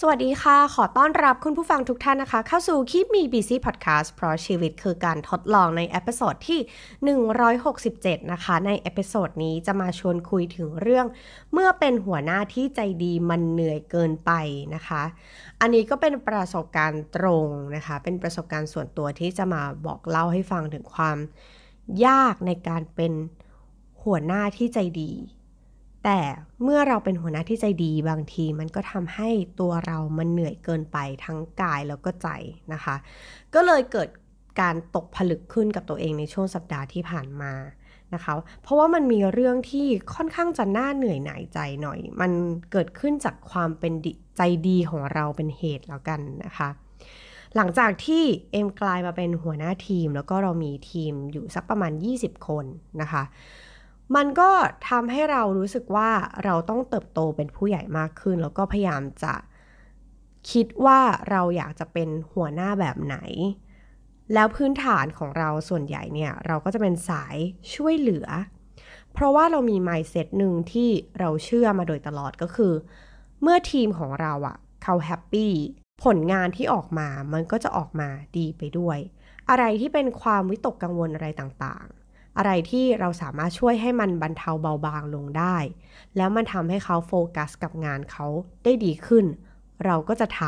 สวัสดีค่ะ ขอต้อนรับคุณผู้ฟังทุกท่านนะคะ เข้าสู่คลิปมี b พ Podcast เพราะชีวิตคือการทดลองในเอพิโซดที่ 167 นะคะ ในเอพิโซดนี้จะมาชวนคุยถึงเรื่องเมื่อเป็นหัวหน้าที่ใจดีมันเหนื่อยเกินไปนะคะ อันนี้ก็เป็นประสบการณ์ตรงนะคะ เป็นประสบการณ์ส่วนตัวที่จะมาบอกเล่าให้ฟังถึงความยากในการเป็นหัวหน้าที่ใจดีแต่เมื่อเราเป็นหัวหน้าที่ใจดีบางที มันก็ทำให้ตัวเรา มันเหนื่อยเกินไปทั้งกายแล้วก็ใจนะคะ ก็เลยเกิดการตกผลึกขึ้นกับตัวเองในช่วงสัปดาห์ที่ผ่านมานะคะ เพราะว่ามันมีเรื่องที่ค่อนข้างจะน่าเหนื่อยหน่ายใจหน่อย มันเกิดขึ้นจากความเป็นใจดีของเราเป็นเหตุแล้วกันนะคะ หลังจากที่เอ็มกลายมาเป็นหัวหน้าทีมแล้วก็เรามีทีมอยู่สักประมาณ20 คนนะคะมันก็ทำให้เรารู้สึกว่าเราต้องเติบโตเป็นผู้ใหญ่มากขึ้น แล้วก็พยายามจะคิดว่าเราอยากจะเป็นหัวหน้าแบบไหน แล้วพื้นฐานของเราส่วนใหญ่เนี่ย เราก็จะเป็นสายช่วยเหลือ เพราะว่าเรามี mindset หนึ่งที่เราเชื่อมาโดยตลอดก็คือ เมื่อทีมของเราอะเขาแฮปปี้ผลงานที่ออกมามันก็จะออกมาดีไปด้วย อะไรที่เป็นความวิตกกังวลอะไรต่างอะไรที่เราสามารถช่วยให้มันบรรเทาเบาบางลงได้ แล้วมันทำให้เขาโฟกัสกับงานเขาได้ดีขึ้น เราก็จะท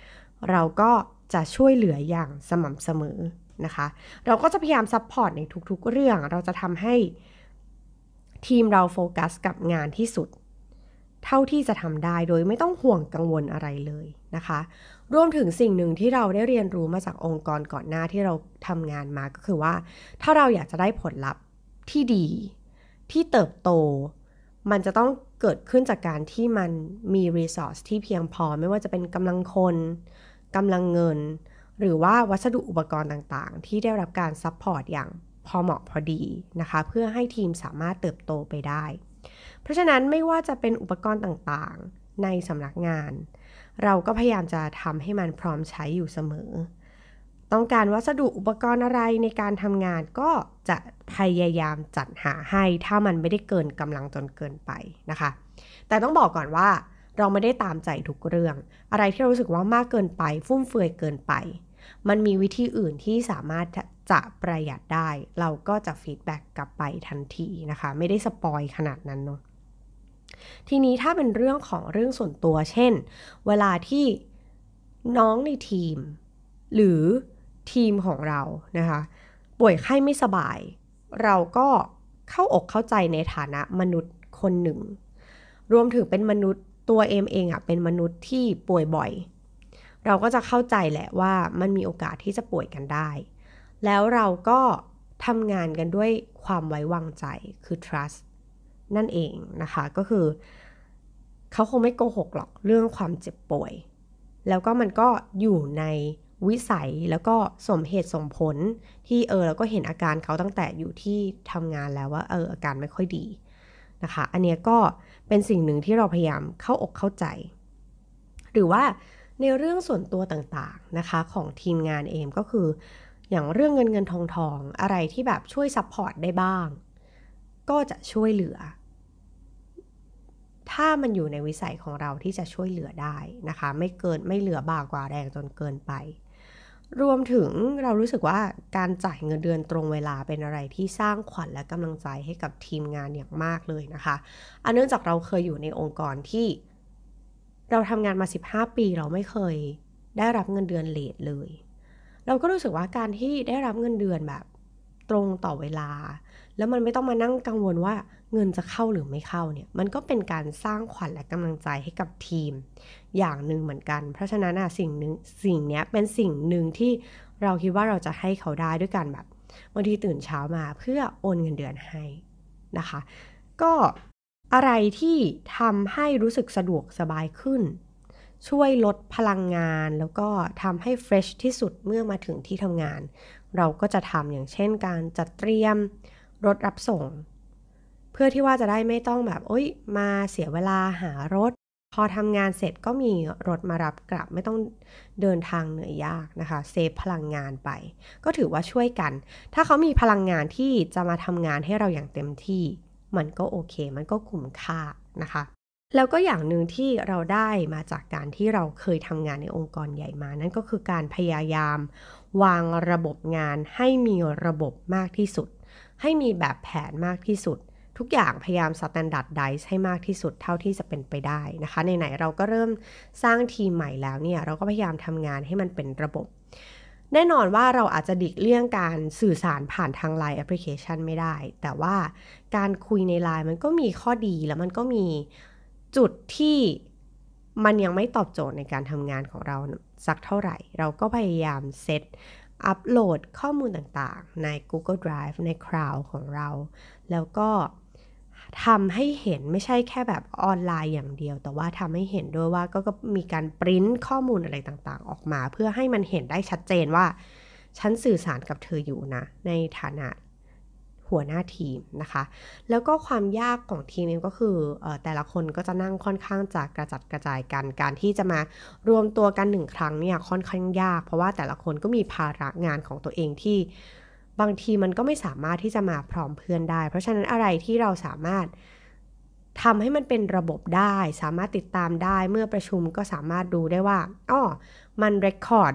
ำ เราก็จะช่วยเหลืออย่างสม่ำเสมอนะคะ เราก็จะพยายามซัพพอร์ตในทุกๆเรื่อง เราจะทำให้ทีมเราโฟกัสกับงานที่สุดเท่าที่จะทำได้โดยไม่ต้องห่วงกังวลอะไรเลยนะคะ รวมถึงสิ่งหนึ่งที่เราได้เรียนรู้มาจากองค์กรก่อนหน้าที่เราทำงานมาก็คือว่า ถ้าเราอยากจะได้ผลลัพธ์ที่ดี ที่เติบโต มันจะต้องเกิดขึ้นจากการที่มันมีรีซอสที่เพียงพอไม่ว่าจะเป็นกำลังคนกำลังเงิน หรือว่าวัสดุอุปกรณ์ต่างๆ ที่ได้รับการซัพพอร์ตอย่างพอเหมาะพอดีนะคะเพื่อให้ทีมสามารถเติบโตไปได้เพราะฉะนั้นไม่ว่าจะเป็นอุปกรณ์ต่างๆ ในสำนักงาน เราก็พยายามจะทำให้มันพร้อมใช้อยู่เสมอ ต้องการวัสดุอุปกรณ์อะไรในการทำงานก็จะพยายามจัดหาให้ถ้ามันไม่ได้เกินกำลังจนเกินไปนะคะ แต่ต้องบอกก่อนว่า เราไม่ได้ตามใจทุกเรื่อง อะไรที่รรู้สึกว่ามากเกินไป ฟุ่มเฟือยเกินไป มันมีวิธีอื่นที่สามารถจะประหยัดได้ เราก็จะฟีดแบ็กกลับไปทันทีนะคะไม่ได้สปอยขนาดนั้นเนาะทีนี้ถ้าเป็นเรื่องของเรื่องส่วนตัวเช่นเวลาที่น้องในทีม หรือทีมของเรานะคะ ป่วยไข้ไม่สบาย เราก็เข้าอกเข้าใจในฐานะมนุษย์คนหนึ่ง รวมถึงเป็นมนุษย์ตัวเอมเองอะเป็นมนุษย์ที่ป่วยบ่อยเราก็จะเข้าใจแหละว่ามันมีโอกาสที่จะป่วยกันได้ แล้วเราก็ทำงานกันด้วยความไว้วางใจคือ trust นั่นเอง นะคะ ก็คือเขาคงไม่โกหกหรอกเรื่องความเจ็บป่วย แล้วก็มันก็อยู่ในวิสัยแล้วก็สมเหตุสมผลที่เออเราก็เห็นอาการเขาตั้งแต่อยู่ที่ทำงานแล้วว่าเอออาการไม่ค่อยดีนะคะ อันเนี้ยก็เป็นสิ่งหนึ่งที่เราพยายามเข้าอกเข้าใจ หรือว่าในเรื่องส่วนตัวต่างๆนะคะของทีมงานเองก็คืออย่างเรื่องเงินเงินทองทองอะไรที่แบบช่วยซัพพอร์ตได้บ้าง ก็จะช่วยเหลือถ้ามันอยู่ในวิสัยของเราที่จะช่วยเหลือได้นะคะไม่เกินไม่เหลือบากว่าแรงจนเกินไป รวมถึงเรารู้สึกว่าการจ่ายเงินเดือนตรงเวลาเป็นอะไรที่สร้างขวัญและกำลังใจให้กับทีมงานอย่างมากเลยนะคะ อันเนื่องจากเราเคยอยู่ในองค์กรที่เราทำงานมา 15 ปีเราไม่เคยได้รับเงินเดือนเลทเลย เราก็รู้สึกว่าการที่ได้รับเงินเดือนแบบตรงต่อเวลาแล้วมันไม่ต้องมานั่งกังวลว่าเงินจะเข้าหรือไม่เข้าเนี่ย มันก็เป็นการสร้างขวัญและกำลังใจให้กับทีม อย่างหนึ่งเหมือนกัน เพราะฉะนั้นอ่ะ สิ่งหนึ่งสิ่งเนี้ยเป็นสิ่งหนึ่งที่เราคิดว่าเราจะให้เขาได้ด้วยการแบบบางทีตื่นเช้ามา เพื่อโอนเงินเดือนให้นะคะ ก็อะไรที่ทำให้รู้สึกสะดวกสบายขึ้น ช่วยลดพลังงานแล้วก็ทำให้เฟรชที่สุดเมื่อมาถึงที่ทำงาน เราก็จะทำอย่างเช่นการจัดเตรียมรถรับส่ง เพื่อที่ว่าจะได้ไม่ต้องแบบโอ๊ยมาเสียเวลาหารถ พอทำงานเสร็จก็มีรถมารับกลับ ไม่ต้องเดินทางเหนื่อยยากนะคะเซฟพลังงานไป ก็ถือว่าช่วยกัน ถ้าเขามีพลังงานที่จะมาทำงานให้เราอย่างเต็มที่ มันก็โอเค มันก็คุ้มค่านะคะแล้วก็อย่างหนึ่งที่เราได้มาจากการที่เราเคยทำงานในองค์กรใหญ่มานั่นก็คือการพยายามวางระบบงานให้มีระบบมากที่สุดให้มีแบบแผนมากที่สุด ทุกอย่างพยายามสแตนดาร์ดไดซ์ให้มากที่สุดเท่าที่จะเป็นไปได้นะคะ ในไหนเราก็เริ่มสร้างทีมใหม่แล้วเนี่ย เราก็พยายามทำงานให้มันเป็นระบบ แน่นอนว่าเราอาจจะดิกเลี่ยงการสื่อสารผ่านทางไลน์แอปพลิเคชันไม่ได้ แต่ว่าการคุยในไลน์มันก็มีข้อดีแล้วมันก็มีจุดที่มันยังไม่ตอบโจทย์ในการทำงานของเราสักเท่าไหร่เราก็พยายามเซตอัปโหลดข้อมูลต่างๆ ใน Google Drive ใน Cloud ของเรา แล้วก็ทำให้เห็นไม่ใช่แค่แบบออนไลน์อย่างเดียว แต่ว่าทำให้เห็นด้วยว่าก็มีการปริ้นข้อมูลอะไรต่างๆ ออกมาเพื่อให้มันเห็นได้ชัดเจนว่า ฉันสื่อสารกับเธออยู่นะ ในฐานะหัวหน้าทีมนะคะแล้วก็ความยากของทีมก็คืออแต่ละคนก็จะนั่งค่อนข้างจะกระจัดกระจายกัน การที่จะมารวมตัวกันหนึ่งครั้งเนี่ยค่อนข้างยากเพราะว่าแต่ละคนก็มีภาระงานของตัวเองที่บางทีมันก็ไม่สามารถที่จะมาพร้อมเพื่อนได้ เพราะฉะนั้นอะไรที่เราสามารถทำให้มันเป็นระบบได้ สามารถติดตามได้เมื่อประชุมก็สามารถดูได้ว่าอ๋อมันเรคคอร์ด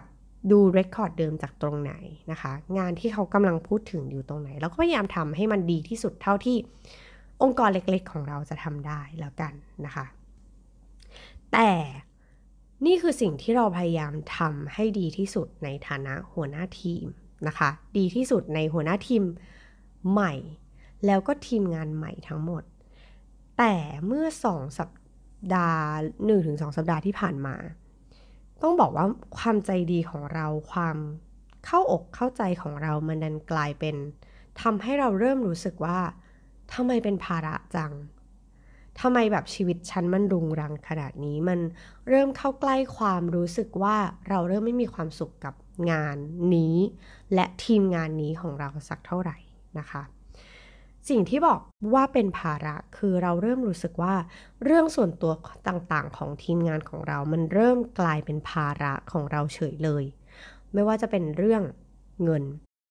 ดูเรคคอร์ดเดิมจากตรงไหนนะคะงานที่เขากำลังพูดถึงอยู่ตรงไหน แล้วก็พยายามทำให้มันดีที่สุดเท่าที่องค์กรเล็กๆ ของเราจะทำได้แล้วกันนะคะแต่นี่คือสิ่งที่เราพยายามทำให้ดีที่สุดในฐานะหัวหน้าทีมนะคะดีที่สุดในหัวหน้าทีมใหม่ แล้วก็ทีมงานใหม่ทั้งหมด แต่เมื่อ 2 สัปดาห์1-2สัปดาห์ที่ผ่านมาต้องบอกว่าความใจดีของเราความเข้าอกเข้าใจของเรา มันดันกลายเป็นทำให้เราเริ่มรู้สึกว่าทำไมเป็นภาระจังทำไมแบบชีวิตฉันมันรุงรังขนาดนี้มันเริ่มเข้าใกล้ความรู้สึกว่าเราเริ่มไม่มีความสุขกับงานนี้ และทีมงานนี้ของเราสักเท่าไหร่นะคะสิ่งที่บอกว่าเป็นภาระคือเราเริ่มรู้สึกว่า เรื่องส่วนตัวต่างๆของทีมงานของเรา มันเริ่มกลายเป็นภาระของเราเฉยเลย ไม่ว่าจะเป็นเรื่องเงิน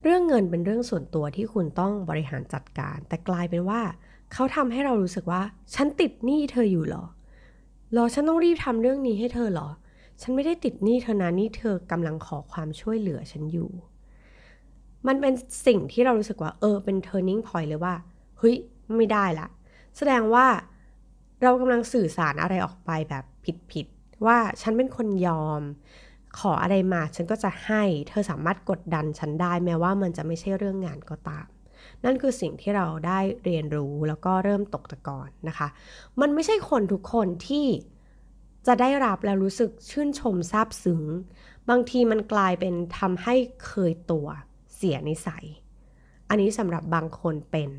เรื่องเงินเป็นเรื่องส่วนตัวที่คุณต้องบริหารจัดการ แต่กลายเป็นว่า เขาทำให้เรารู้สึกว่า ฉันติดหนี้เธออยู่หรอหรอฉันต้องรีบทำเรื่องนี้ให้เธอหรอ ฉันไม่ได้ติดหนี้เธอนะนี่เธอกำลังขอความช่วยเหลือฉันอยู่มันเป็นสิ่งที่เรารู้สึกว่าเออเป็น turning point เลยว่าเฮ้ยไม่ได้ละแสดงว่าเรากำลังสื่อสารอะไรออกไปแบบผิดผิดว่าฉันเป็นคนยอม ขออะไรมาฉันก็จะให้ เธอสามารถกดดันฉันได้แม้ว่ามันจะไม่ใช่เรื่องงานก็ตาม นั่นคือสิ่งที่เราได้เรียนรู้แล้วก็เริ่มตกตะกอนนะคะ มันไม่ใช่คนทุกคนที่จะได้รับแล้วรู้สึกชื่นชมซาบซึ้งบางทีมันกลายเป็นทำให้เคยตัวเสียนิสัย อันนี้สำหรับบางคนเป็น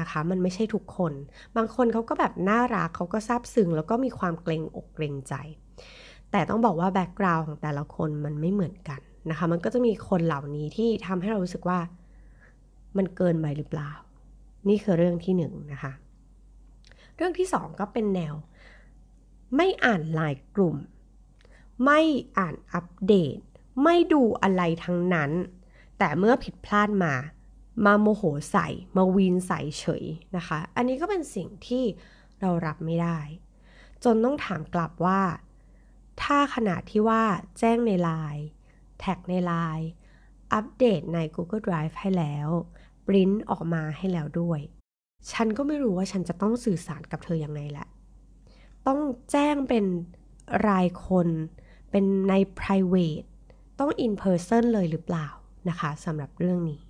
นะคะ มันไม่ใช่ทุกคน บางคนเขาก็แบบน่ารักเขาก็ซาบซึ้ง แล้วก็มีความเกรงอกเกรงใจ แต่ต้องบอกว่าแบ็กกราวน์ของแต่ละคน มันไม่เหมือนกันนะคะ มันก็จะมีคนเหล่านี้ที่ทำให้เรารู้สึกว่ามันเกินไปหรือเปล่า นี่คือเรื่องที่หนึ่งนะคะ เรื่องที่สองก็เป็นแนว ไม่อ่านลายกลุ่ม ไม่อ่านอัปเดต ไม่ดูอะไรทั้งนั้นแต่เมื่อผิดพลาดมา มาโมโหใส่ มาวีนใส่เฉยนะคะ อันนี้ก็เป็นสิ่งที่เรารับไม่ได้ จนต้องถามกลับว่า ถ้าขนาดที่ว่าแจ้งในไลน์ แท็กในไลน์ อัปเดตใน Google Drive ให้แล้ว ปริ้นออกมาให้แล้วด้วย ฉันก็ไม่รู้ว่าฉันจะต้องสื่อสารกับเธออยังไงแหละ ต้องแจ้งเป็นรายคน เป็นใน private ต้อง in person เลยหรือเปล่านะคะสำหรับเรื่องนี้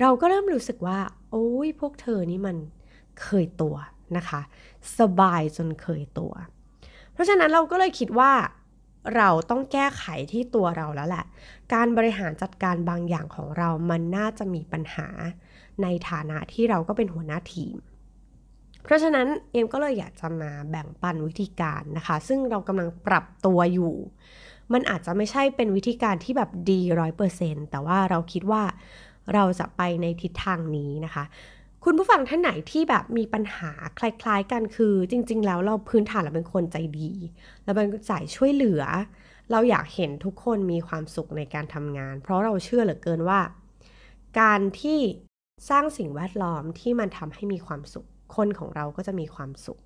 เราก็เริ่มรู้สึกว่า โอ้ยพวกเธอนี่มันเคยตัวนะคะสบายจนเคยตัว เพราะฉะนั้นเราก็เลยคิดว่า เราต้องแก้ไขที่ตัวเราแล้วแหละ การบริหารจัดการบางอย่างของเรามันน่าจะมีปัญหาในฐานะที่เราก็เป็นหัวหน้าทีม เพราะฉะนั้นเอมก็เลยอยากจะมาแบ่งปันวิธีการนะคะซึ่งเรากำลังปรับตัวอยู่มันอาจจะไม่ใช่เป็นวิธีการที่แบบดีร้อยเปอร์เซ็นแต่ว่าเราคิดว่าเราจะไปในทิศทางนี้นะคะ คุณผู้ฟังท่านไหนที่แบบมีปัญหาคล้าย ๆ กันคือจริงๆ แล้วเราพื้นฐานเราเป็นคนใจดีเราเป็นสายช่วยเหลือ เราอยากเห็นทุกคนมีความสุขในการทำงาน เพราะเราเชื่อเหลือเกินว่า การที่สร้างสิ่งแวดล้อมที่มันทำให้มีความสุขคนของเราก็จะมีความสุข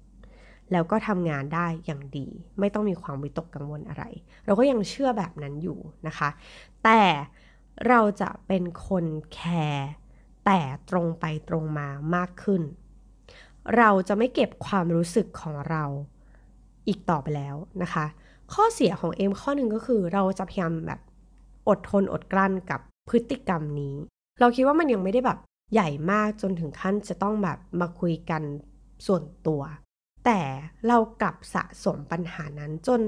แล้วก็ทำงานได้อย่างดี ไม่ต้องมีความวิตกกังวลอะไร เราก็ยังเชื่อแบบนั้นอยู่นะคะ แต่เราจะเป็นคนแคร์แต่ตรงไปตรงมามากขึ้น เราจะไม่เก็บความรู้สึกของเราอีกต่อไปแล้วนะคะ ข้อเสียของเอมข้อหนึ่งก็คือเราจะพยายามแบบอดทนอดกลั้นกับพฤติกรรมนี้ เราคิดว่ามันยังไม่ได้แบบใหญ่มากจนถึงขั้นจะต้องแบบมาคุยกันส่วนตัวแต่เรากลับสะสมปัญหานั้นจน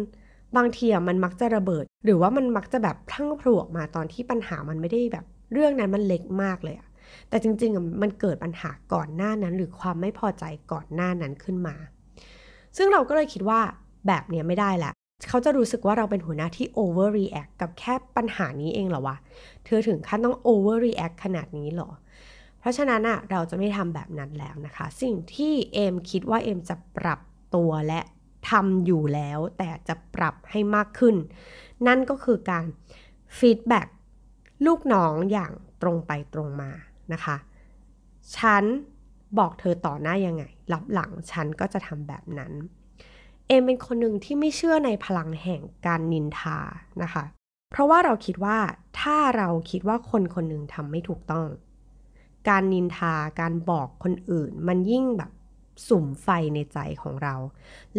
บางทีมันมักจะระเบิด หรือว่ามันมักจะแบบทั้งพลวกมาตอนที่ปัญหามันไม่ได้แบบเรื่องนั้นมันเล็กมากเลยแต่จริงๆมันเกิดปัญหาก่อนหน้านั้น หรือความไม่พอใจก่อนหน้านั้นขึ้นมา ซึ่งเราก็เลยคิดว่าแบบนี้ไม่ได้แหละ เขาจะรู้สึกว่าเราเป็นหัวหน้าที่ overreact กับแค่ปัญหานี้เองเหรอวะเธอถึงขั้นต้อง overreact ขนาดนี้เหรอราะฉะนั้นอ่ะเราจะไม่ทำแบบนั้นแล้วนะคะสิ่งที่เอมคิดว่าเอมจะปรับตัวและทำอยู่แล้วแต่จะปรับให้มากขึ้น นั่นก็คือการฟีดแบ็กลูกน้องอย่างตรงไปตรงมานะคะฉันบอกเธอต่อหน้ายังไงรับหลังฉันก็จะทำแบบนั้นเอมเป็นคนหนึ่งที่ไม่เชื่อในพลังแห่งการนินทานะคะเพราะว่าเราคิดว่าถ้าเราคิดว่าคนคนหนึ่งทำไม่ถูกต้องการนินทาการบอกคนอื่นมันยิ่งแบบสุ่มไฟในใจของเรา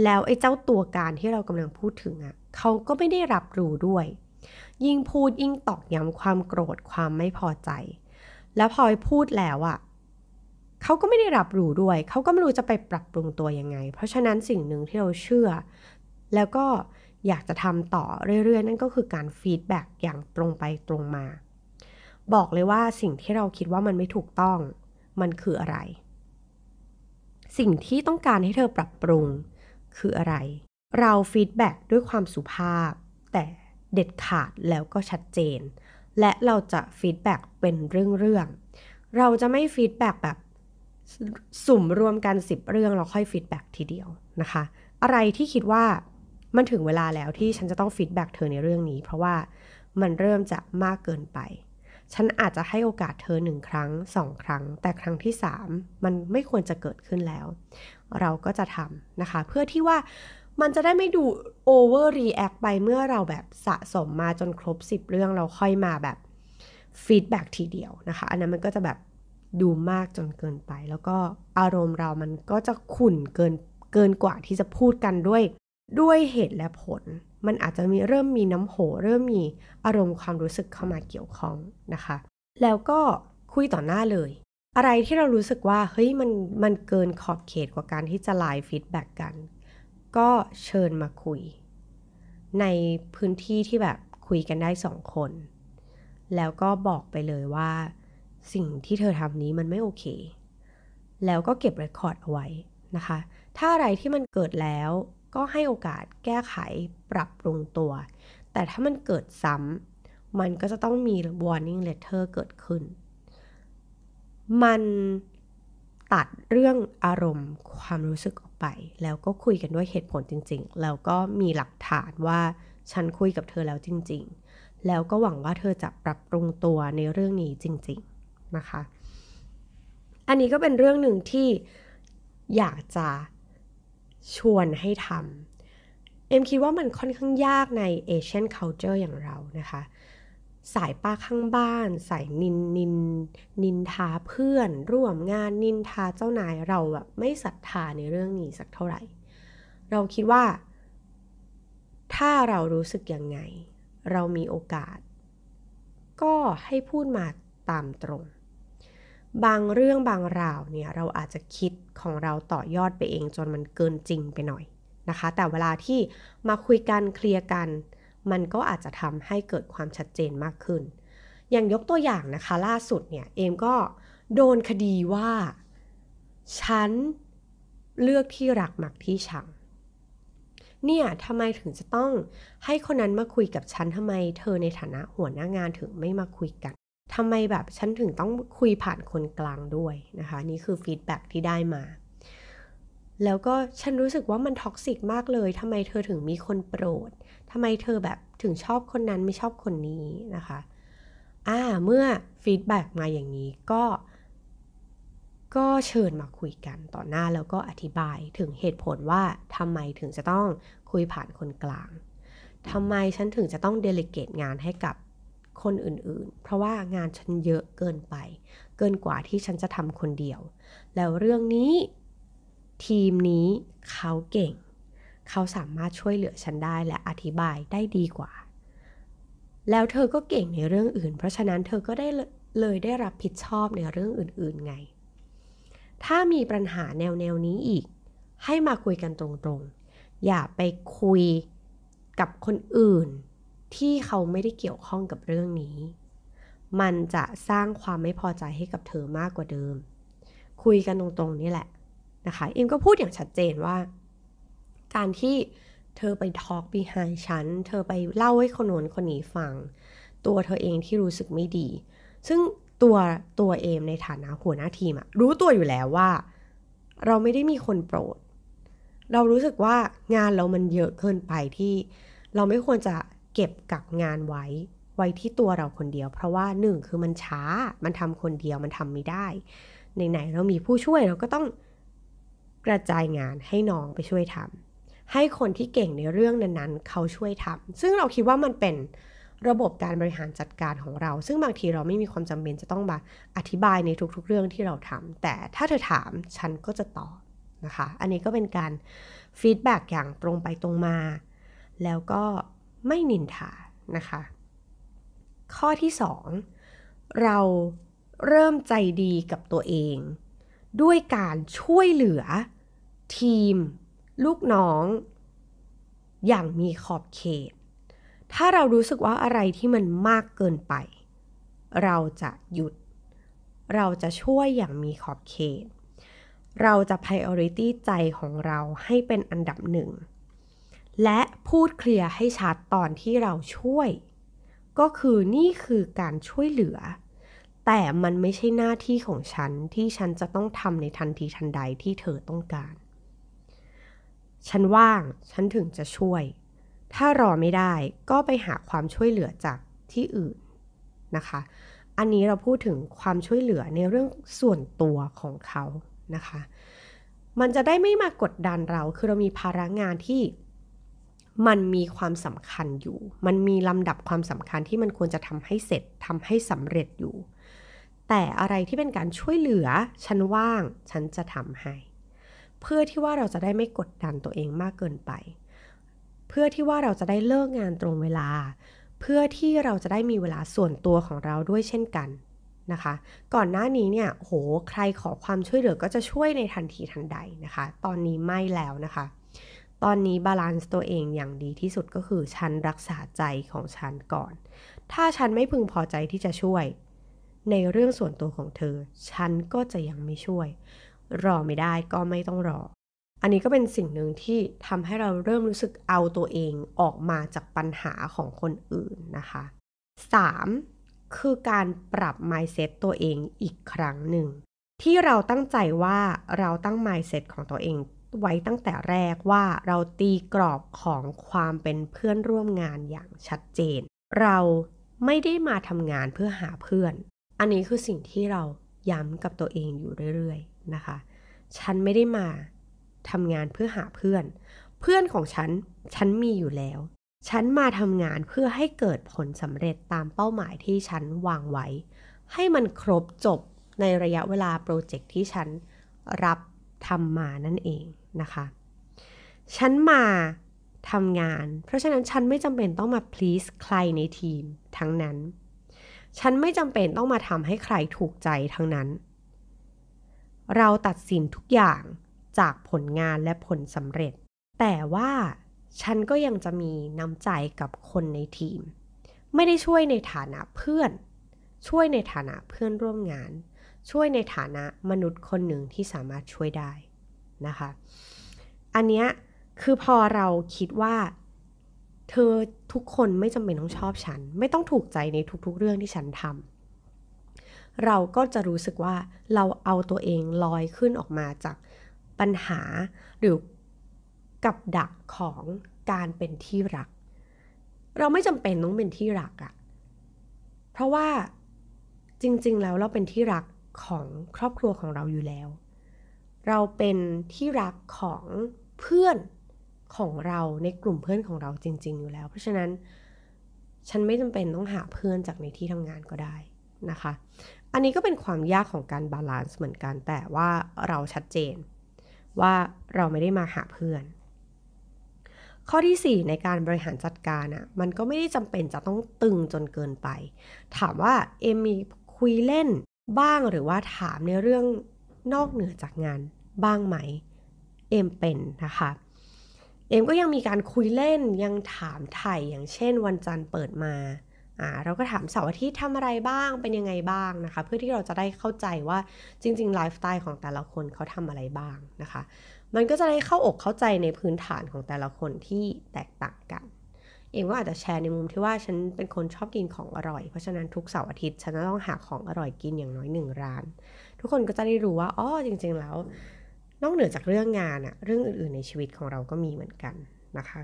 แล้วไอ้เจ้าตัวการที่เรากำลังพูดถึงอะ่ะเขาก็ไม่ได้รับรู้ด้วย ยิ่งพูดยิ่งตอกย้ำความโกรธความไม่พอใจ แล้วพอพูดแล้วอะ่ะเขาก็ไม่ได้รับรู้ด้วย เขาก็ไม่รู้จะไปปรับปรุงตัวยังไง เพราะฉะนั้นสิ่งหนึ่งที่เราเชื่อ แล้วก็อยากจะทำต่อเรื่อยๆ นั่นก็คือการฟีดแบ็กอย่างตรงไปตรงมาบอกเลยว่าสิ่งที่เราคิดว่ามันไม่ถูกต้องมันคืออะไร สิ่งที่ต้องการให้เธอปรับปรุงคืออะไร เราฟีดแบ็ด้วยความสุภาพ แต่เด็ดขาดแล้วก็ชัดเจน และเราจะฟีดแบ็เป็นเรื่องๆเราจะไม่ฟีดแบ็แบบสุ่มรวมกันสิบเรื่องเราค่อยฟีดแบ็ทีเดียวนะคะ อะไรที่คิดว่ามันถึงเวลาแล้วที่ฉันจะต้องฟีดแบ็เธอในเรื่องนี้ เพราะว่ามันเริ่มจะมากเกินไปฉันอาจจะให้โอกาสเธอหนึ่งครั้งสองครั้ง แต่ครั้งที่สามมันไม่ควรจะเกิดขึ้นแล้ว เราก็จะทำนะคะ เพื่อที่ว่ามันจะได้ไม่ดูโอเวอร์รีแอคไปเมื่อเราแบบสะสมมาจนครบ 10 เรื่องเราค่อยมาแบบฟีดแบ็กทีเดียวนะคะ อันนั้นมันก็จะแบบดูมากจนเกินไป แล้วก็อารมณ์เรามันก็จะขุ่นเกินเกินกว่าที่จะพูดกันด้วยด้วยเหตุและผลมันอาจจะมีเริ่มมีน้ำโหเริ่มมีอารมณ์ความรู้สึกเข้ามาเกี่ยวข้องนะคะ แล้วก็คุยต่อหน้าเลย อะไรที่เรารู้สึกว่า เฮ้ยมันมันเกินขอบเขตกว่าการที่จะไลฟ์ฟีดแบ็กกัน ก็เชิญมาคุย ในพื้นที่ที่แบบคุยกันได้สองคน แล้วก็บอกไปเลยว่า สิ่งที่เธอทำนี้มันไม่โอเค แล้วก็เก็บเรคคอร์ดเอาไว้นะคะ ถ้าอะไรที่มันเกิดแล้วก็ให้โอกาสแก้ไขปรับปรุงตัว แต่ถ้ามันเกิดซ้ำ มันก็จะต้องมี warning letter เกิดขึ้น มันตัดเรื่องอารมณ์ความรู้สึกออกไป แล้วก็คุยกันด้วยเหตุผลจริงๆ แล้วก็มีหลักฐานว่าฉันคุยกับเธอแล้วจริงๆ แล้วก็หวังว่าเธอจะปรับปรุงตัวในเรื่องนี้จริงๆ นะคะ อันนี้ก็เป็นเรื่องหนึ่งที่อยากจะชวนให้ทำ เอ็มคิดว่ามันค่อนข้างยากในเอเชียนเคาน์เจอร์อย่างเรานะคะ สายป้าข้างบ้าน สายนินนินนินทาเพื่อน ร่วมงานนินทาเจ้านายเราแบบไม่ศรัทธาในเรื่องนี้สักเท่าไหร่ เราคิดว่า ถ้าเรารู้สึกยังไง เรามีโอกาส ก็ให้พูดมาตามตรงบางเรื่องบางราวเนี่ยเราอาจจะคิดของเราต่อยอดไปเองจนมันเกินจริงไปหน่อยนะคะแต่เวลาที่มาคุยกันเคลียร์กัน มันก็อาจจะทำให้เกิดความชัดเจนมากขึ้น อย่างยกตัวอย่างนะคะล่าสุดเนี่ยเอมก็โดนคดีว่า ฉันเลือกที่รักมักที่ชังเนี่ยทำไมถึงจะต้องให้คนนั้นมาคุยกับฉันทำไมเธอในฐานะหัวหน้างานถึงไม่มาคุยกันทำไมแบบฉันถึงต้องคุยผ่านคนกลางด้วย นะคะ นี่คือฟีดแบ็ที่ได้มา แล้วก็ฉันรู้สึกว่ามันท็อกซิกมากเลยทำไมเธอถึงมีคนโปรดทำไมเธอแบบถึงชอบคนนั้นไม่ชอบคนนี้นะคะอ่าเมื่อฟีดแบ็มาอย่างนี้ก็ ก็เชิญมาคุยกันต่อหน้าแล้วก็อธิบายถึงเหตุผลว่าทำไมถึงจะต้องคุยผ่านคนกลางทำไมฉันถึงจะต้องเดลิเกตงานให้กับคนอื่นๆ เพราะว่างาน ฉันเยอะเกินไป เกินกว่าที่ฉันจะทำคนเดียว แล้วเรื่องนี้ทีมนี้เขาเก่ง เขาสามารถช่วยเหลือฉันได้และอธิบายได้ดีกว่า แล้วเธอก็เก่งในเรื่องอื่น เพราะฉะนั้นเธอก็ได้เลยได้รับผิดชอบในเรื่องอื่นๆ ไง ถ้ามีปัญหาแนวแนวนี้อีก ให้มาคุยกันตรงๆ อย่าไปคุยกับคนอื่นที่เขาไม่ได้เกี่ยวข้องกับเรื่องนี้ มันจะสร้างความไม่พอใจให้กับเธอมากกว่าเดิม คุยกันตรง ๆ นี่แหละนะคะอิมก็พูดอย่างชัดเจนว่า การที่เธอไปทอล์กบีไฮฉัน เธอไปเล่าให้คนโน้นคนนี้ฟัง ตัวเธอเองที่รู้สึกไม่ดี ซึ่งตัวตัวเอมในฐานะหัวหน้าทีมอะรู้ตัวอยู่แล้วว่า เราไม่ได้มีคนโปรด เรารู้สึกว่างานเรามันเยอะเกินไปที่เราไม่ควรจะเก็บกักงานไว้ไว้ที่ตัวเราคนเดียว เพราะว่าหนึ่งคือมันช้ามันทำคนเดียวมันทำไม่ได้ ไหน ๆ เรามีผู้ช่วยเราก็ต้องกระจายงานให้น้องไปช่วยทำให้คนที่เก่งในเรื่องนั้นๆ เขาช่วยทำซึ่งเราคิดว่ามันเป็นระบบการบริหารจัดการของเรา ซึ่งบางทีเราไม่มีความจำเป็นจะต้องมาอธิบายในทุกๆ เรื่องที่เราทำ แต่ถ้าเธอถามฉันก็จะตอบนะคะ อันนี้ก็เป็นการฟีดแบ็กอย่างตรงไปตรงมา แล้วก็ไม่นินทา นะคะ ข้อที่สองเราเริ่มใจดีกับตัวเอง ด้วยการช่วยเหลือ ทีม ลูกน้อง อย่างมีขอบเขต ถ้าเรารู้สึกว่าอะไรที่มันมากเกินไป เราจะหยุด เราจะช่วยอย่างมีขอบเขต เราจะ priority ใจของเราให้เป็นอันดับหนึ่งและพูดเคลียร์ให้ชัดตอนที่เราช่วย ก็คือนี่คือการช่วยเหลือ แต่มันไม่ใช่หน้าที่ของฉันที่ฉันจะต้องทำในทันทีทันใดที่เธอต้องการ ฉันว่าง ฉันถึงจะช่วย ถ้ารอไม่ได้ก็ไปหาความช่วยเหลือจากที่อื่นนะคะ อันนี้เราพูดถึงความช่วยเหลือในเรื่องส่วนตัวของเขานะคะ มันจะได้ไม่มากดดันเรา คือเรามีภาระงานที่มันมีความสำคัญอยู่ มันมีลำดับความสำคัญที่มันควรจะทำให้เสร็จ ทำให้สำเร็จอยู่ แต่อะไรที่เป็นการช่วยเหลือ ฉันว่าง ฉันจะทำให้ เพื่อที่ว่าเราจะได้ไม่กดดันตัวเองมากเกินไป เพื่อที่ว่าเราจะได้เลิกงานตรงเวลา เพื่อที่เราจะได้มีเวลาส่วนตัวของเราด้วยเช่นกันนะคะ ก่อนหน้านี้เนี่ย โห ใครขอความช่วยเหลือก็จะช่วยในทันทีทันใดนะคะ ตอนนี้ไม่แล้วนะคะตอนนี้บาลานซ์ตัวเองอย่างดีที่สุดก็คือ ฉันรักษาใจของฉันก่อน ถ้าฉันไม่พึงพอใจที่จะช่วย ในเรื่องส่วนตัวของเธอ ฉันก็จะยังไม่ช่วย รอไม่ได้ก็ไม่ต้องรอ อันนี้ก็เป็นสิ่งหนึ่งที่ทำให้เราเริ่มรู้สึกเอาตัวเองออกมาจากปัญหาของคนอื่นนะคะ 3. คือการปรับ mindset ตัวเองอีกครั้งหนึ่ง ที่เราตั้งใจว่าเราตั้ง mindset ของตัวเองไว้ตั้งแต่แรกว่าเราตีกรอบของความเป็นเพื่อนร่วมงานอย่างชัดเจน เราไม่ได้มาทำงานเพื่อหาเพื่อน อันนี้คือสิ่งที่เราย้ำกับตัวเองอยู่เรื่อย ๆ นะคะ ฉันไม่ได้มาทำงานเพื่อหาเพื่อน เพื่อนของฉันฉันมีอยู่แล้ว ฉันมาทำงานเพื่อให้เกิดผลสำเร็จตามเป้าหมายที่ฉันวางไว้ ให้มันครบจบในระยะเวลาโปรเจกต์ที่ฉันรับทำมานั่นเองนะคะฉันมาทำงานเพราะฉะนั้นฉันไม่จำเป็นต้องมา please ใครในทีมทั้งนั้น ฉันไม่จำเป็นต้องมาทำให้ใครถูกใจทั้งนั้น เราตัดสินทุกอย่างจากผลงานและผลสำเร็จ แต่ว่าฉันก็ยังจะมีน้ำใจกับคนในทีม ไม่ได้ช่วยในฐานะเพื่อน ช่วยในฐานะเพื่อนร่วมงาน ช่วยในฐานะมนุษย์คนหนึ่งที่สามารถช่วยได้นะคะ อันเนี้ย คือพอเราคิดว่าเธอทุกคนไม่จำเป็นต้องชอบฉัน ไม่ต้องถูกใจในทุกๆเรื่องที่ฉันทำ เราก็จะรู้สึกว่าเราเอาตัวเองลอยขึ้นออกมาจากปัญหาหรือกับดักของการเป็นที่รัก เราไม่จำเป็นต้องเป็นที่รักอะเพราะว่าจริงๆแล้วเราเป็นที่รักของครอบครัวของเราอยู่แล้วเราเป็นที่รักของเพื่อนของเราในกลุ่มเพื่อนของเราจริงๆ อยู่แล้ว เพราะฉะนั้น ฉันไม่จำเป็นต้องหาเพื่อนจากในที่ทำงานก็ได้นะคะ อันนี้ก็เป็นความยากของการบาลานซ์เหมือนกัน แต่ว่าเราชัดเจน ว่าเราไม่ได้มาหาเพื่อน ข้อที่ 4 ในการบริหารจัดการอะ่ะมันก็ไม่ได้จำเป็นจะต้องตึงจนเกินไป ถามว่าเอมมีคุยเล่นบ้างหรือว่าถามในเรื่องนอกเหนือจากงานบ้างไหม เอมเป็นนะคะเอมก็ยังมีการคุยเล่นยังถามไถ่อย่างเช่นวันจันทร์เปิดมาอ่าเราก็ถามเสาร์อาทิตย์ทำอะไรบ้างเป็นยังไงบ้างนะคะเพื่อที่เราจะได้เข้าใจว่าจริงๆไลฟ์สไตล์ของแต่ละคนเขาทำอะไรบ้างนะคะมันก็จะได้เข้าอกเข้าใจในพื้นฐานของแต่ละคนที่แตกต่างกัน เอ็มก็อาจจะแชร์ในมุมที่ว่าฉันเป็นคนชอบกินของอร่อย เพราะฉะนั้นทุกเสาร์อาทิตย์ฉันจะต้องหาของอร่อยกินอย่างน้อยหนึ่งร้าน ทุกคนก็จะได้รู้ว่าอ๋อจริง ๆ แล้วนอกเหนือจากเรื่องงานอะเรื่องอื่น ๆ ในชีวิตของเราก็มีเหมือนกันนะคะ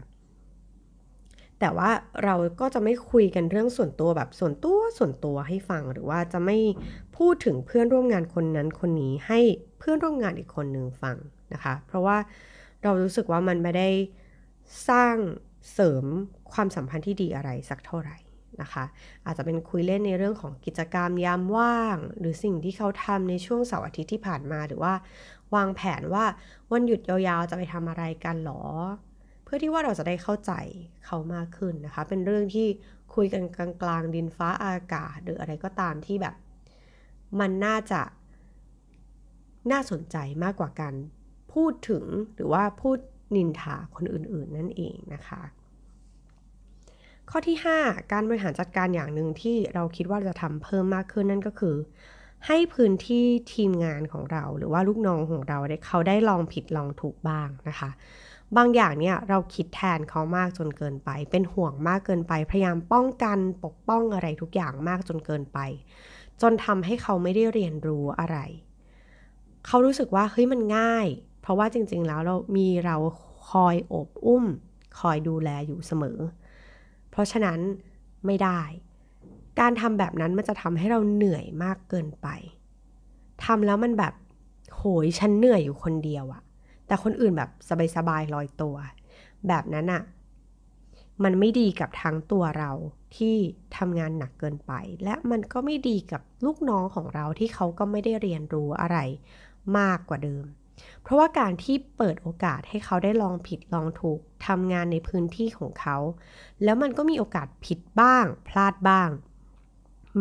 แต่ว่าเราก็จะไม่คุยกันเรื่องส่วนตัวแบบส่วนตัวส่วนตัวให้ฟังหรือว่าจะไม่พูดถึงเพื่อนร่วมงานคนนั้นคนนี้ให้เพื่อนร่วมงานอีกคนหนึ่งฟังนะคะ เพราะว่าเรารู้สึกว่ามันไม่ได้สร้างเสริมความสัมพันธ์ที่ดีอะไรสักเท่าไหร่นะคะ อาจจะเป็นคุยเล่นในเรื่องของกิจกรรมยามว่าง หรือสิ่งที่เขาทำในช่วงเสาร์อาทิตย์ที่ผ่านมาหรือว่าวางแผนว่าวันหยุดยาวๆจะไปทำอะไรกันหรอ เพื่อที่ว่าเราจะได้เข้าใจเขามากขึ้นนะคะเป็นเรื่องที่คุยกันกลางๆดินฟ้าอากาศหรืออะไรก็ตามที่แบบมันน่าจะน่าสนใจมากกว่ากันพูดถึงหรือว่าพูดนินทาคนอื่นๆนั่นเองนะคะข้อที่ 5 การบริหารจัดการอย่างหนึ่งที่เราคิดว่าจะทำเพิ่มมากขึ้นนั่นก็คือให้พื้นที่ทีมงานของเรา หรือว่าลูกน้องของเราได้เขาได้ลองผิดลองถูกบ้างนะคะ บางอย่างเนี่ยเราคิดแทนเขามากจนเกินไป เป็นห่วงมากเกินไป พยายาม ป้องกันปกป้องอะไรทุกอย่างมากจนเกินไป จนทำให้เขาไม่ได้เรียนรู้อะไร เขารู้สึกว่า เฮ้ย มันง่าย เพราะว่าจริงๆแล้วเรา มีเราคอยอบอุ้มคอยดูแลอยู่เสมอ เพราะฉะนั้นไม่ได้การทำแบบนั้นมันจะทำให้เราเหนื่อยมากเกินไป ทำแล้วมันแบบ โหย ฉันเหนื่อยอยู่คนเดียวอะแต่คนอื่นแบบ สบายๆลอยตัว แบบนั้นอะมันไม่ดีกับทั้งตัวเราที่ทำงานหนักเกินไป และมันก็ไม่ดีกับลูกน้องของเราที่เขาก็ไม่ได้เรียนรู้อะไรมากกว่าเดิม เพราะว่าการที่เปิดโอกาสให้เขาได้ลองผิดลองถูกทำงานในพื้นที่ของเขา แล้วมันก็มีโอกาสผิดบ้าง พลาดบ้าง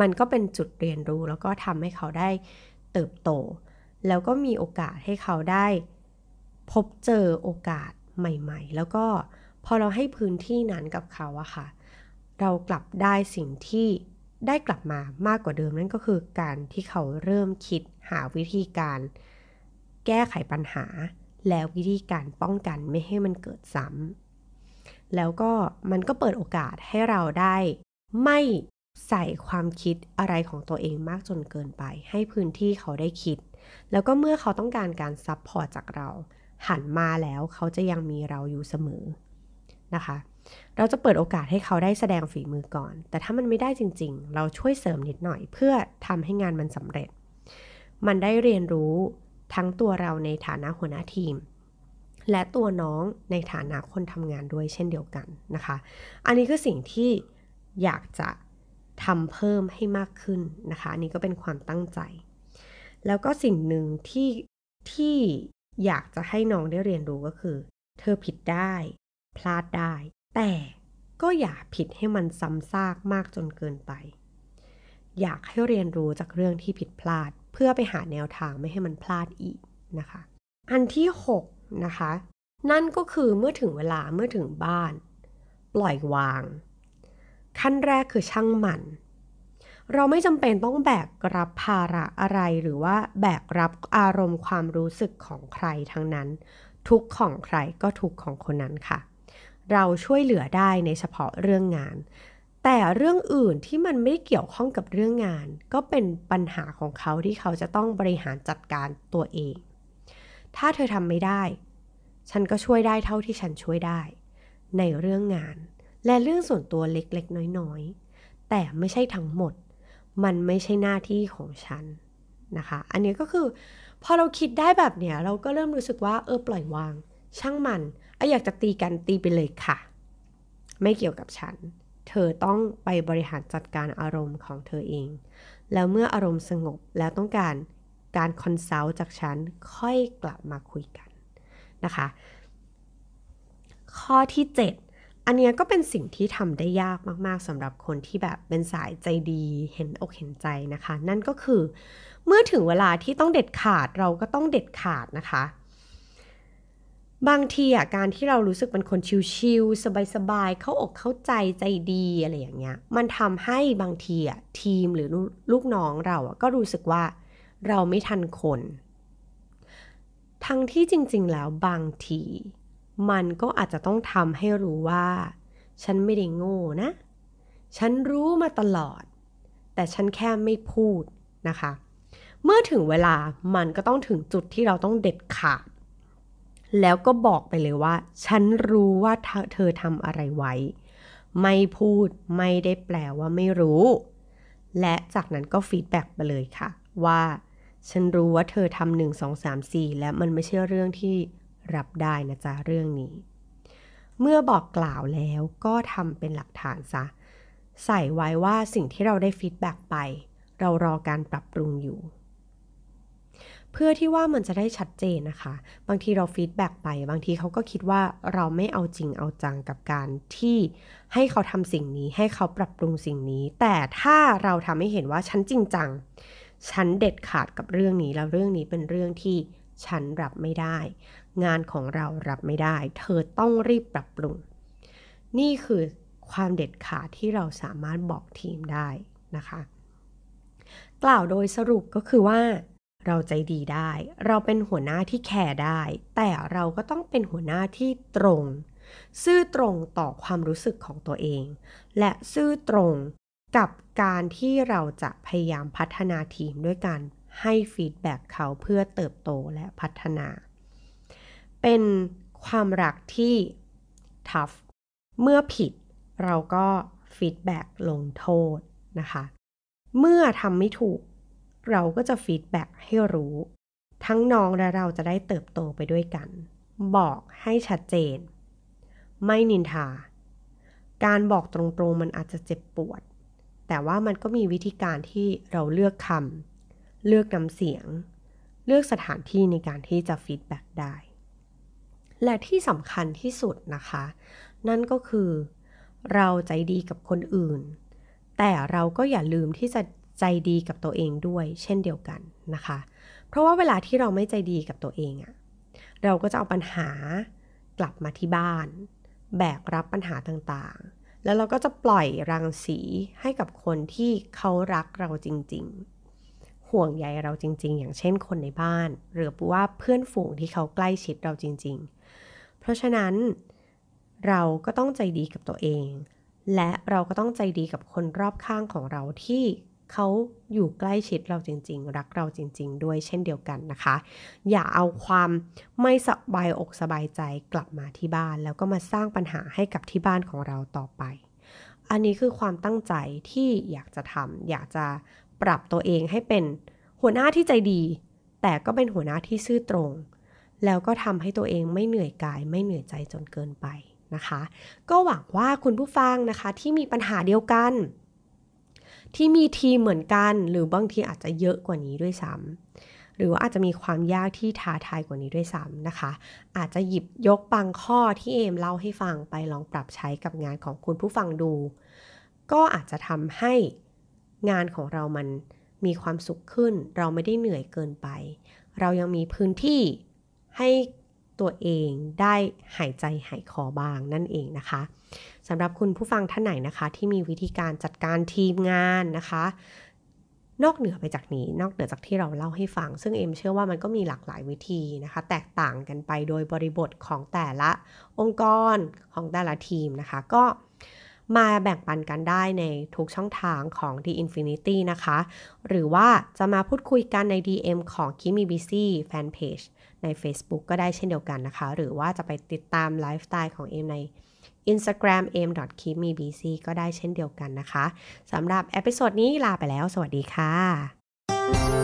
มันก็เป็นจุดเรียนรู้แล้วก็ทำให้เขาได้เติบโต แล้วก็มีโอกาสให้เขาได้ พบเจอโอกาสใหม่ๆ แล้วก็พอเราให้พื้นที่นั้นกับเขาอะค่ะ เรากลับได้สิ่งที่ได้กลับมามากกว่าเดิมนั่นก็คือ การที่เขาเริ่มคิดหาวิธีการ แก้ไขปัญหา แล้ววิธีการป้องกันไม่ให้มันเกิดซ้ำแล้วก็มันก็เปิดโอกาสให้เราได้ไม่ใส่ความคิดอะไรของตัวเองมากจนเกินไป ให้พื้นที่เขาได้คิด แล้วก็เมื่อเขาต้องการการซับพอร์ตจากเราหันมาแล้ว เขาจะยังมีเราอยู่เสมอนะคะ เราจะเปิดโอกาสให้เขาได้แสดงฝีมือก่อน แต่ถ้ามันไม่ได้จริง ๆ เราช่วยเสริมนิดหน่อย เพื่อทำให้งานมันสำเร็จ มันได้เรียนรู้ทั้งตัวเราในฐานะหัวหน้าทีม และตัวน้องในฐานะคนทำงานด้วยเช่นเดียวกันนะคะ อันนี้คือสิ่งที่อยากจะทำเพิ่มให้มากขึ้นนะคะ อันนี้ก็เป็นความตั้งใจ แล้วก็สิ่งหนึ่งที่ที่อยากจะให้น้องได้เรียนรู้ก็คือ เธอผิดได้ พลาดได้ แต่ก็อย่าผิดให้มันซ้ำซากมากจนเกินไป อยากให้เรียนรู้จากเรื่องที่ผิดพลาด เพื่อไปหาแนวทางไม่ให้มันพลาดอีกนะคะ อันที่ 6 นะคะ นั่นก็คือเมื่อถึงเวลาเมื่อถึงบ้าน ปล่อยวางขั้นแรกคือช่างมัน เราไม่จำเป็นต้องแบกรับภาระอะไรหรือว่าแบกรับอารมณ์ความรู้สึกของใครทั้งนั้น ทุกของใครก็ทุกของคนนั้นค่ะ เราช่วยเหลือได้ในเฉพาะเรื่องงาน แต่เรื่องอื่นที่มันไม่เกี่ยวข้องกับเรื่องงาน ก็เป็นปัญหาของเขาที่เขาจะต้องบริหารจัดการตัวเอง ถ้าเธอทำไม่ได้ ฉันก็ช่วยได้เท่าที่ฉันช่วยได้ ในเรื่องงานและเรื่องส่วนตัวเล็กๆ น้อยๆแต่ไม่ใช่ทั้งหมดมันไม่ใช่หน้าที่ของฉันนะคะอันนี้ก็คือพอเราคิดได้แบบเนี้ยเราก็เริ่มรู้สึกว่า เออปล่อยวาง ช่างมันออยากจะตีกันตีไปเลยค่ะ ไม่เกี่ยวกับฉัน เธอต้องไปบริหารจัดการอารมณ์ของเธอเอง แล้วเมื่ออารมณ์สงบแล้วต้องการการคอนซัลท์จากฉันค่อยกลับมาคุยกันนะคะ ข้อที่ 7อันเนี้ยก็เป็นสิ่งที่ทำได้ยากมากๆสำหรับคนที่แบบเป็นสายใจดีเห็นอกเห็นใจนะคะ นั่นก็คือเมื่อถึงเวลาที่ต้องเด็ดขาดเราก็ต้องเด็ดขาดนะคะ บางทีอ่ะการที่เรารู้สึกเป็นคนชิลๆสบายๆเข้าอกเข้าใจใจดีอะไรอย่างเงี้ยมันทำให้บางทีอ่ะทีมหรือลูกน้องเราอ่ะก็รู้สึกว่าเราไม่ทันคน ทั้งที่จริงๆแล้วบางทีมันก็อาจจะต้องทำให้รู้ว่า ฉันไม่ได้โง่นะ ฉันรู้มาตลอด แต่ฉันแค่ไม่พูดนะคะ เมื่อถึงเวลา มันก็ต้องถึงจุดที่เราต้องเด็ดขาด แล้วก็บอกไปเลยว่า ฉันรู้ว่าเธอทำอะไรไว้ ไม่พูดไม่ได้แปลว่าไม่รู้ และจากนั้นก็ฟีดแบ็กไปเลยค่ะ ว่า ฉันรู้ว่าเธอทำหนึ่งสองสามสี่และมันไม่ใช่เรื่องที่รับได้นะจ๊ะเรื่องนี้ เมื่อบอกกล่าวแล้วก็ทำเป็นหลักฐานซะ ใส่ไว้ว่าสิ่งที่เราได้ฟีดแบ็กไป เรารอการปรับปรุงอยู่ เพื่อที่ว่ามันจะได้ชัดเจนนะคะ บางทีเราฟีดแบ็กไปบางทีเขาก็คิดว่าเราไม่เอาจริงเอาจังกับการที่ให้เขาทำสิ่งนี้ให้เขาปรับปรุงสิ่งนี้ แต่ถ้าเราทำให้เห็นว่าฉันจริงจังฉันเด็ดขาดกับเรื่องนี้ แล้วเรื่องนี้เป็นเรื่องที่ฉันรับไม่ได้ งานของเรารับไม่ได้ เธอต้องรีบปรับปรุง นี่คือความเด็ดขาดที่เราสามารถบอกทีมได้นะคะ กล่าวโดยสรุปก็คือว่า เราใจดีได้ เราเป็นหัวหน้าที่แคร์ได้ แต่เราก็ต้องเป็นหัวหน้าที่ตรง ซื่อตรงต่อความรู้สึกของตัวเอง และซื่อตรงกับการที่เราจะพยายามพัฒนาทีมด้วยการให้ฟีดแบ็กเขาเพื่อเติบโตและพัฒนา เป็นความรักที่ทัฟเมื่อผิดเราก็ฟีดแบ็กลงโทษนะคะ เมื่อทำไม่ถูกเราก็จะฟีดแบ็กให้รู้ ทั้งน้องและเราจะได้เติบโตไปด้วยกัน บอกให้ชัดเจน ไม่นินทา การบอกตรงๆ มันอาจจะเจ็บปวด แต่ว่ามันก็มีวิธีการที่เราเลือกคำเลือกน้ำเสียง เลือกสถานที่ในการที่จะฟีดแบ็กได้ และที่สำคัญที่สุดนะคะ นั่นก็คือเราใจดีกับคนอื่น แต่เราก็อย่าลืมที่จะใจดีกับตัวเองด้วย เช่นเดียวกันนะคะ เพราะว่าเวลาที่เราไม่ใจดีกับตัวเองอะเราก็จะเอาปัญหากลับมาที่บ้าน แบกรับปัญหาต่างๆ แล้วเราก็จะปล่อยรังสีให้กับคนที่เขารักเราจริงๆห่วงใยเราจริง ๆ อย่างเช่นคนในบ้าน หรือว่าเพื่อนฝูงที่เขาใกล้ชิดเราจริง ๆ เพราะฉะนั้นเราก็ต้องใจดีกับตัวเอง และเราก็ต้องใจดีกับคนรอบข้างของเราที่เขาอยู่ใกล้ชิดเราจริงๆ รักเราจริง ๆ ด้วยเช่นเดียวกันนะคะ อย่าเอาความไม่สบายอกสบายใจกลับมาที่บ้าน แล้วก็มาสร้างปัญหาให้กับที่บ้านของเราต่อไป อันนี้คือความตั้งใจที่อยากจะทำอยากจะปรับตัวเองให้เป็นหัวหน้าที่ใจดี แต่ก็เป็นหัวหน้าที่ซื่อตรง แล้วก็ทำให้ตัวเองไม่เหนื่อยกายไม่เหนื่อยใจจนเกินไปนะคะ ก็หวังว่าคุณผู้ฟังนะคะที่มีปัญหาเดียวกัน ที่มีทีเหมือนกันหรือบางทีอาจจะเยอะกว่านี้ด้วยซ้ำหรือว่าอาจจะมีความยากที่ท้าทายกว่านี้ด้วยซ้ำนะคะ อาจจะหยิบยกบางข้อที่เอมเล่าให้ฟังไปลองปรับใช้กับงานของคุณผู้ฟังดู ก็อาจจะทำให้งานของเรามันมีความสุขขึ้น เราไม่ได้เหนื่อยเกินไป เรายังมีพื้นที่ให้ตัวเองได้หายใจ หายคอบ้างนั่นเองนะคะสำหรับคุณผู้ฟังท่านไหนนะคะ ที่มีวิธีการจัดการทีมงานนะคะ นอกเหนือไปจากนี้ นอกเหนือจากที่เราเล่าให้ฟัง ซึ่งเอ็มเชื่อว่ามันก็มีหลากหลายวิธีนะคะ แตกต่างกันไปโดยบริบทของแต่ละองค์กรของแต่ละทีมนะคะ ก็มาแบ่งปันกันได้ในทุกช่องทางของ The Infinity นะคะ หรือว่าจะมาพูดคุยกันใน DM ของ Kimi Busy Fanpage ใน Facebook ก็ได้เช่นเดียวกันนะคะ หรือว่าจะไปติดตามไลฟ์สไตล์ของเอมใน Instagram m k i m i b c ก็ได้เช่นเดียวกันนะคะสำหรับเอพิโซดนี้ลาไปแล้ว สวัสดีค่ะ